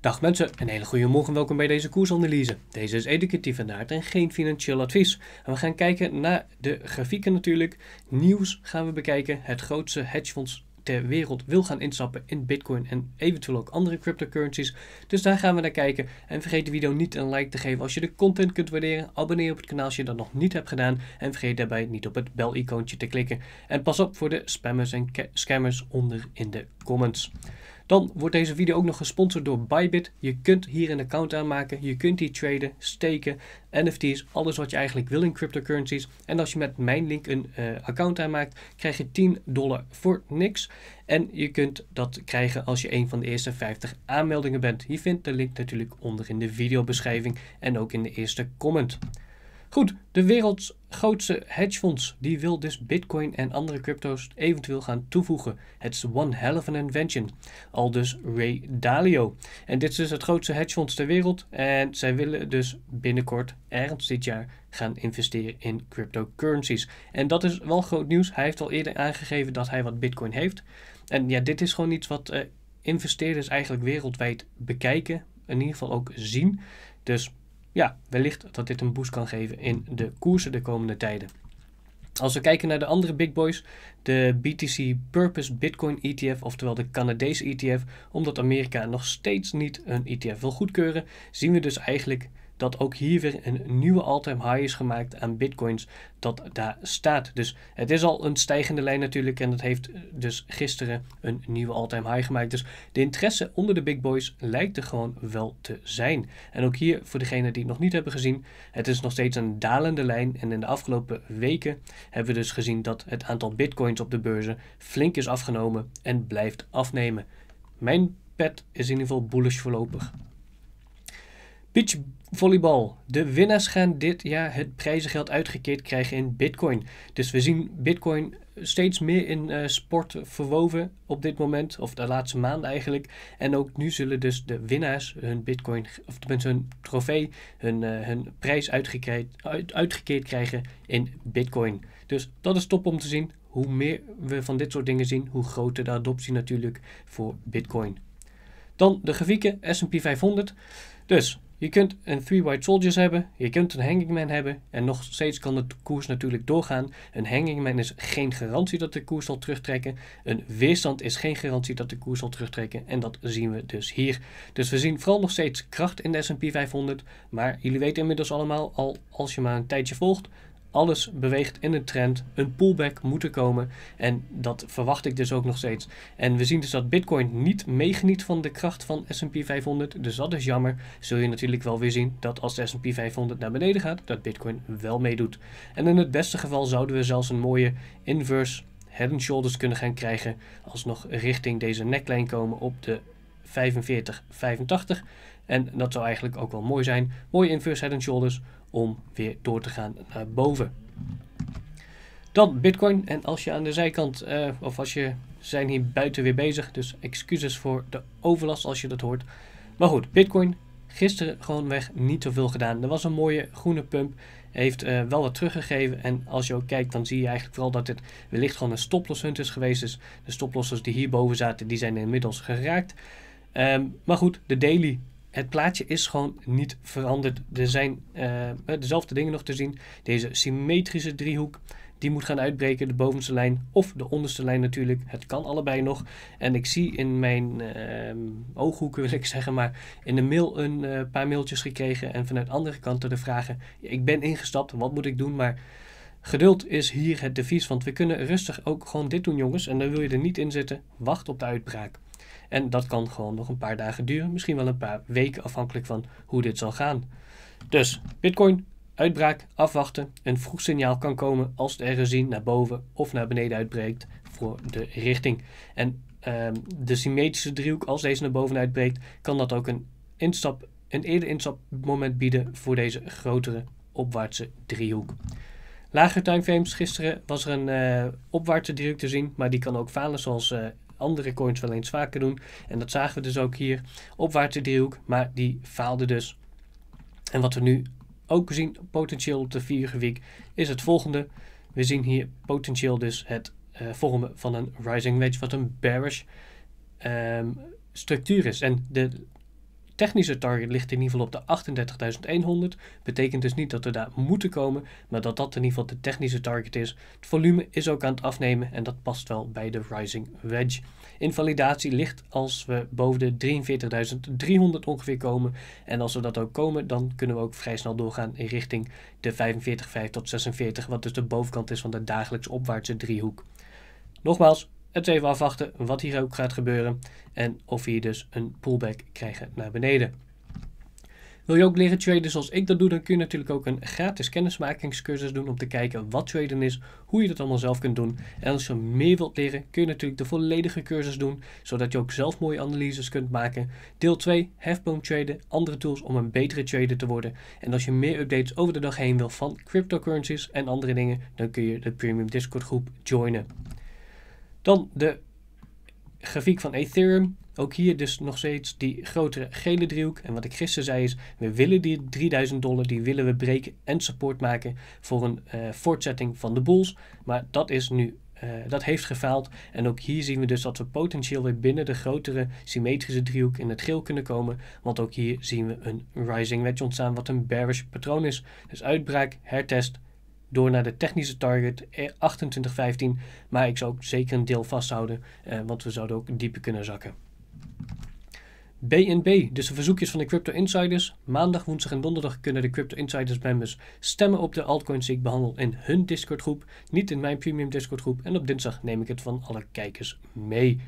Dag mensen, een hele goede morgen. Welkom bij deze koersanalyse. Deze is educatief in aard en geen financieel advies. we gaan kijken naar de grafieken natuurlijk. Nieuws gaan we bekijken. Het grootste hedgefonds ter wereld wil gaan instappen in Bitcoin en eventueel ook andere cryptocurrencies. Dus daar gaan we naar kijken. En vergeet de video niet een like te geven als je de content kunt waarderen. Abonneer op het kanaal als je dat nog niet hebt gedaan. En vergeet daarbij niet op het bel-icoontje te klikken. En pas op voor de spammers en scammers onder in de comments. Dan wordt deze video ook nog gesponsord door Bybit. Je kunt hier een account aanmaken, je kunt hier traden, steken, NFT's, alles wat je eigenlijk wil in cryptocurrencies. En als je met mijn link een eh, account aanmaakt, krijg je 10 dollar voor niks. En je kunt dat krijgen als je een van de eerste 50 aanmeldingen bent. Je vindt de link natuurlijk onder in de videobeschrijving en ook in de eerste comment. Goed, de werelds grootste hedgefonds die wil dus bitcoin en andere crypto's eventueel gaan toevoegen. Het is one hell of an invention. Al dus Ray Dalio. En dit is dus het grootste hedgefonds ter wereld. En zij willen dus binnenkort, ergens dit jaar, gaan investeren in cryptocurrencies. En dat is wel groot nieuws. Hij heeft al eerder aangegeven dat hij wat bitcoin heeft. En ja, dit is gewoon iets wat eh, investeerders eigenlijk wereldwijd bekijken. In ieder geval ook zien. Dus ja, wellicht dat dit een boost kan geven in de koersen de komende tijden. Als we kijken naar de andere big boys, de BTC Purpose Bitcoin ETF, oftewel de Canadese ETF, omdat Amerika nog steeds niet een ETF wil goedkeuren, zien we dus eigenlijk dat ook hier weer een nieuwe all-time high is gemaakt aan bitcoins dat daar staat. Dus het is al een stijgende lijn natuurlijk en dat heeft eh, dus gisteren een nieuwe all-time high gemaakt. Dus de interesse onder de big boys lijkt er gewoon wel te zijn. En ook hier voor degenen die het nog niet hebben gezien, het is nog steeds een dalende lijn en in de afgelopen weken hebben we dus gezien dat het aantal bitcoins op de beurzen flink is afgenomen en blijft afnemen. Mijn pet is in ieder geval bullish voorlopig. Volleybal. De winnaars gaan dit jaar het prijzengeld uitgekeerd krijgen in Bitcoin. Dus we zien Bitcoin steeds meer in eh, sport verwoven op dit moment, of de laatste maanden eigenlijk. En ook nu zullen dus de winnaars hun Bitcoin, of tenminste hun trofee, hun, eh, hun prijs uitgekeerd, uitgekeerd krijgen in Bitcoin. Dus dat is top om te zien. Hoe meer we van dit soort dingen zien, hoe groter de adoptie natuurlijk voor Bitcoin. Dan de grafieken, SP 500. Dus je kunt een Three White Soldiers hebben, je kunt een Hangingman hebben en nog steeds kan de koers natuurlijk doorgaan. Een Hangingman is geen garantie dat de koers zal terugtrekken. Een weerstand is geen garantie dat de koers zal terugtrekken en dat zien we dus hier. Dus we zien vooral nog steeds kracht in de S&P 500, maar jullie weten inmiddels allemaal al als je maar een tijdje volgt, alles beweegt in een trend, een pullback moet komen en dat verwacht ik dus ook nog steeds. En we zien dus dat Bitcoin niet meegeniet van de kracht van S&P 500, dus dat is jammer. Zul je natuurlijk wel weer zien dat als de S&P 500 naar beneden gaat, dat Bitcoin wel meedoet. En in het beste geval zouden we zelfs een mooie inverse head and shoulders kunnen gaan krijgen, als nog richting deze neckline komen op de 45, 85. En dat zou eigenlijk ook wel mooi zijn. Mooie inverse head and shoulders, om weer door te gaan naar boven. Dan Bitcoin. En als je aan de zijkant, eh, of als je, zijn hier buiten weer bezig. Dus excuses voor de overlast als je dat hoort. Maar goed, Bitcoin. Gisteren gewoonweg niet zoveel gedaan. Er was een mooie groene pump. Heeft eh, wel wat teruggegeven. En als je ook kijkt, dan zie je eigenlijk vooral dat het wellicht gewoon een stoplosshunt is geweest. Dus de stoplossers die hierboven zaten, die zijn inmiddels geraakt. Ehm, maar goed, de daily het plaatje is gewoon niet veranderd. Er zijn eh, eh, dezelfde dingen nog te zien. Deze symmetrische driehoek, die moet gaan uitbreken. De bovenste lijn of de onderste lijn natuurlijk. Het kan allebei nog. En ik zie in mijn uh, ooghoeken, wil ik zeggen, maar in de mail een paar mailtjes gekregen. En vanuit andere kanten de vragen. Ik ben ingestapt, wat moet ik doen? Maar geduld is hier het devies. Want we kunnen rustig ook gewoon dit doen, jongens. En dan wil je er niet in zitten. Wacht op de uitbraak. En dat kan gewoon nog een paar dagen duren, misschien wel een paar weken afhankelijk van hoe dit zal gaan. Dus Bitcoin, uitbraak, afwachten. Een vroeg signaal kan komen als het RSI naar boven of naar beneden uitbreekt voor de richting. En ehm, de symmetrische driehoek, als deze naar boven uitbreekt, kan dat ook een, instap, een eerder instapmoment bieden voor deze grotere opwaartse driehoek. Lager timeframes. Gisteren was er een eh, opwaartse driehoek te zien, maar die kan ook falen, zoals eh, andere coins wel eens vaker doen. En dat zagen we dus ook hier. Opwaartse driehoek, maar die faalde dus. En wat we nu ook zien potentieel op de vierige is het volgende. We zien hier potentieel dus het eh, vormen van een rising wedge, wat een bearish ehm, structuur is. En de technische target ligt in ieder geval op de 38.100. Betekent dus niet dat we daar moeten komen, maar dat dat in ieder geval de technische target is. Het volume is ook aan het afnemen en dat past wel bij de Rising Wedge. Invalidatie ligt als we boven de 43.300 ongeveer komen. En als we dat ook komen, dan kunnen we ook vrij snel doorgaan in richting de 45.5 tot 46, wat dus de bovenkant is van de dagelijks opwaartse driehoek. Nogmaals, het even afwachten wat hier ook gaat gebeuren en of we hier dus een pullback krijgen naar beneden. Wil je ook leren traden zoals ik dat doe, dan kun je natuurlijk ook een gratis kennismakingscursus doen om te kijken wat traden is, hoe je dat allemaal zelf kunt doen. En als je meer wilt leren, kun je natuurlijk de volledige cursus doen, zodat je ook zelf mooie analyses kunt maken. Deel 2, hefboom traden, andere tools om een betere trader te worden. En als je meer updates over de dag heen wil van cryptocurrencies en andere dingen, dan kun je de Premium Discord groep joinen. Dan de grafiek van Ethereum. Ook hier dus nog steeds die grotere gele driehoek. En wat ik gisteren zei is, we willen die 3000 dollar, die willen we breken en support maken voor een eh, voortzetting van de bulls. Maar dat is nu, eh, dat heeft gefaald. En ook hier zien we dus dat we potentieel weer binnen de grotere symmetrische driehoek in het geel kunnen komen. Want ook hier zien we een rising wedge ontstaan, wat een bearish patroon is. Dus uitbraak, hertest, door naar de technische target 28,15. Eh, maar ik zou ook zeker een deel vasthouden, eh, want we zouden ook dieper kunnen zakken. BNB, dus de verzoekjes van de Crypto Insiders. Maandag, woensdag en donderdag kunnen de Crypto Insiders members stemmen op de altcoins die ik behandel in hun Discord groep. Niet in mijn premium Discord groep. En op dinsdag neem ik het van alle kijkers mee.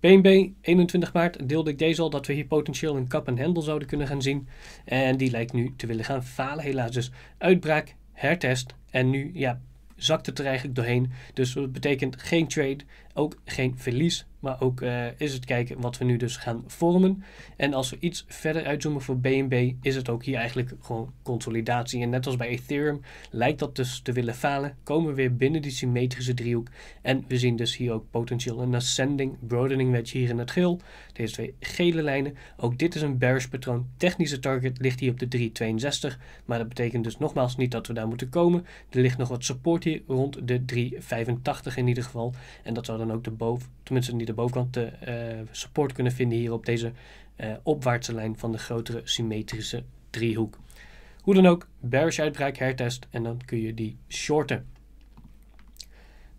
BNB, 21 maart deelde ik deze al dat we hier potentieel een kap en hendel zouden kunnen gaan zien. En die lijkt nu te willen gaan falen helaas. Dus uitbraak hertest. En nu ja, zakt het er eigenlijk doorheen. Dus dat betekent geen trade ook geen verlies. Maar ook eh, is het kijken wat we nu dus gaan vormen. En als we iets verder uitzoomen voor BNB, is het ook hier eigenlijk gewoon consolidatie. En net als bij Ethereum lijkt dat dus te willen falen. Komen we weer binnen die symmetrische driehoek. En we zien dus hier ook potentieel een ascending, broadening wedge hier in het geel. Deze twee gele lijnen. Ook dit is een bearish patroon. Technische target ligt hier op de 362. Maar dat betekent dus nogmaals niet dat we daar moeten komen. Er ligt nog wat support hier rond de 385 in ieder geval. En dat zou dan dan ook de boven, tenminste niet de bovenkant, de eh, support kunnen vinden hier op deze eh, opwaartse lijn van de grotere symmetrische driehoek. Hoe dan ook, bearish uitbraak hertest en dan kun je die shorten.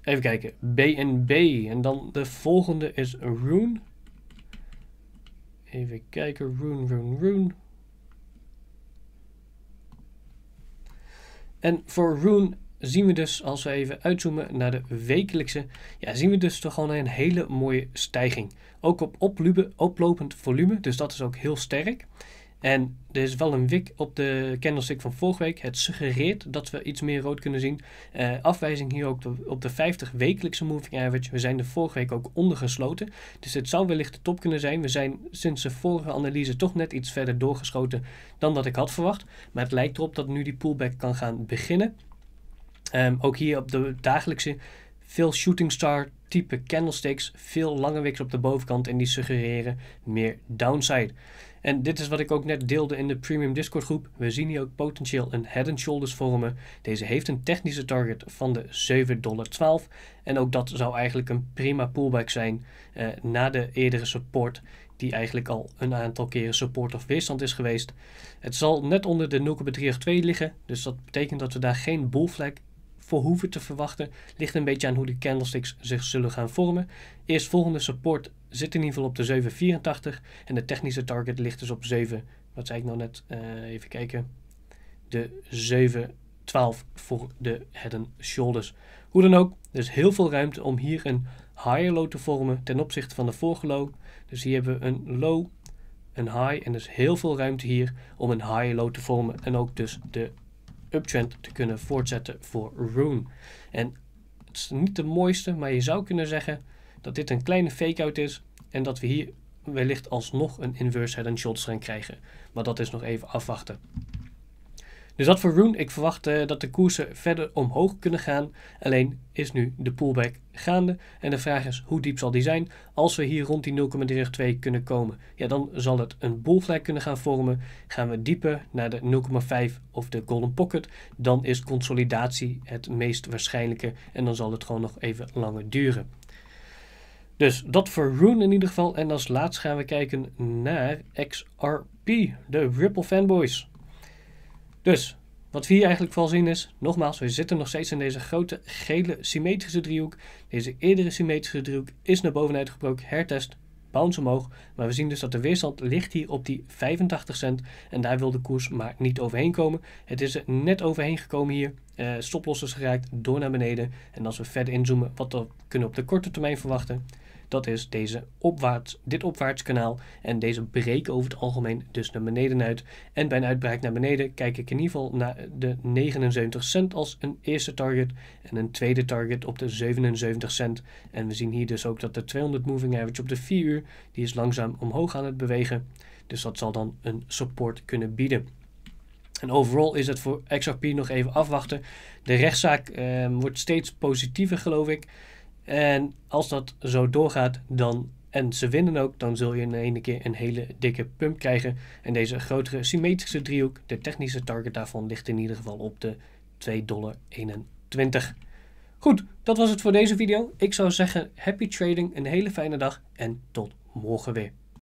Even kijken, BNB en dan de volgende is Rune. Even kijken, Rune, Rune, Rune. En voor Rune zien we dus, als we even uitzoomen naar de wekelijkse, ja, zien we dus toch gewoon een hele mooie stijging. Ook op oplopend volume, dus dat is ook heel sterk. En er is wel een wik op de candlestick van vorige week. Het suggereert dat we iets meer rood kunnen zien. Eh, afwijzing hier ook op de, op de 50 wekelijkse moving average. We zijn er vorige week ook ondergesloten. Dus het zou wellicht de top kunnen zijn. We zijn sinds de vorige analyse toch net iets verder doorgeschoten dan dat ik had verwacht. Maar het lijkt erop dat nu die pullback kan gaan beginnen. Ehm, ook hier op de dagelijkse veel shooting star type candlesticks, veel lange wicks op de bovenkant en die suggereren meer downside. En dit is wat ik ook net deelde in de premium Discord groep. We zien hier ook potentieel een head and shoulders vormen. Deze heeft een technische target van de 7,12 en ook dat zou eigenlijk een prima pullback zijn eh, na de eerdere support die eigenlijk al een aantal keren support of weerstand is geweest. Het zal net onder de 0,382 liggen, dus dat betekent dat we daar geen bullflag voor hoeven te verwachten ligt een beetje aan hoe de candlesticks zich zullen gaan vormen. Eerst volgende support zit in ieder geval op de 7,84 en de technische target ligt dus op 7. Wat zei ik nou net? Eh, even kijken. De 7,12 voor de head and shoulders. Hoe dan ook, er is heel veel ruimte om hier een higher low te vormen ten opzichte van de vorige low. Dus hier hebben we een low, een high en dus heel veel ruimte hier om een higher low te vormen en ook dus de uptrend te kunnen voortzetten voor Rune. En het is niet de mooiste, maar je zou kunnen zeggen dat dit een kleine fake-out is en dat we hier wellicht alsnog een inverse head and shoulders gaan krijgen. Maar dat is nog even afwachten. Dus dat voor Rune. Ik verwacht eh, dat de koersen verder omhoog kunnen gaan. Alleen is nu de pullback gaande. En de vraag is hoe diep zal die zijn? Als we hier rond die 0,32 kunnen komen, ja, dan zal het een bullflag kunnen gaan vormen. Gaan we dieper naar de 0,5 of de golden pocket, dan is consolidatie het meest waarschijnlijke. En dan zal het gewoon nog even langer duren. Dus dat voor Rune in ieder geval. En als laatst gaan we kijken naar XRP, de Ripple fanboys. Dus, wat we hier eigenlijk vooral zien is, nogmaals, we zitten nog steeds in deze grote gele symmetrische driehoek. Deze eerdere symmetrische driehoek is naar boven gebroken. hertest, bounce omhoog. Maar we zien dus dat de weerstand ligt hier op die 85 cent. En daar wil de koers maar niet overheen komen. Het is er net overheen gekomen hier. Uh, geraakt, door naar beneden. En als we verder inzoomen, wat we kunnen op de korte termijn verwachten dat is deze opwaarts, dit opwaartskanaal en deze breken over het algemeen dus naar beneden uit. En bij een uitbraak naar beneden kijk ik in ieder geval naar de 79 cent als een eerste target en een tweede target op de 77 cent. En we zien hier dus ook dat de 200 moving average op de 4 uur, die is langzaam omhoog aan het bewegen. Dus dat zal dan een support kunnen bieden. En overal is het voor XRP nog even afwachten. De rechtszaak ehm, wordt steeds positiever, geloof ik. En als dat zo doorgaat, dan en ze winnen ook, dan zul je in één keer een hele dikke pump krijgen. En deze grotere symmetrische driehoek, de technische target daarvan ligt in ieder geval op de 2,21 dollar. Goed, dat was het voor deze video. Ik zou zeggen, happy trading, een hele fijne dag en tot morgen weer.